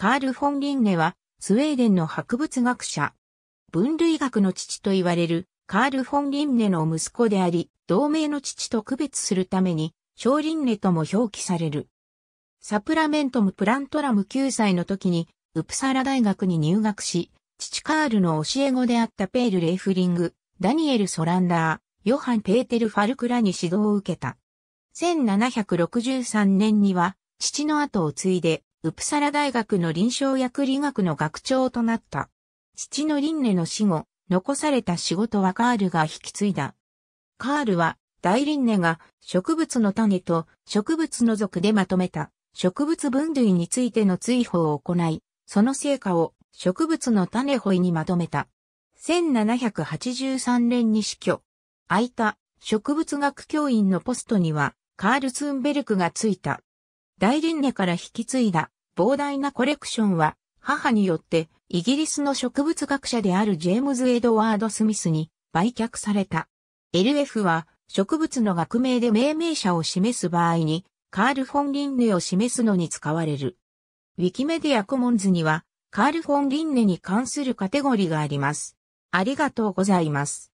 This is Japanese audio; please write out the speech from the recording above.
カール・フォン・リンネは、スウェーデンの博物学者。分類学の父と言われる、カール・フォン・リンネの息子であり、同盟の父と区別するために、小リンネとも表記される。サプラメントム・プラントラム9歳の時に、ウプサラ大学に入学し、父カールの教え子であったペール・レイフリング、ダニエル・ソランダー、ヨハン・ペーテル・ファルクラに指導を受けた。1763年には、父の後を継いで、ウプサラ大学の臨床薬理学の学長となった。父のリンネの死後、残された仕事はカールが引き継いだ。カールは、大リンネが植物の種と植物の属でまとめた植物分類についての追放を行い、その成果を植物の種保りにまとめた。1783年に死去。空いた植物学教員のポストにはカールツンベルクがついた。大輪根から引き継いだ膨大なコレクションは母によってイギリスの植物学者であるジェームズ・エドワード・スミスに売却された。LF は植物の学名で命名者を示す場合にカール・フォン・リンネを示すのに使われる。ウィキメディアコモンズにはカール・フォン・リンネに関するカテゴリーがあります。ありがとうございます。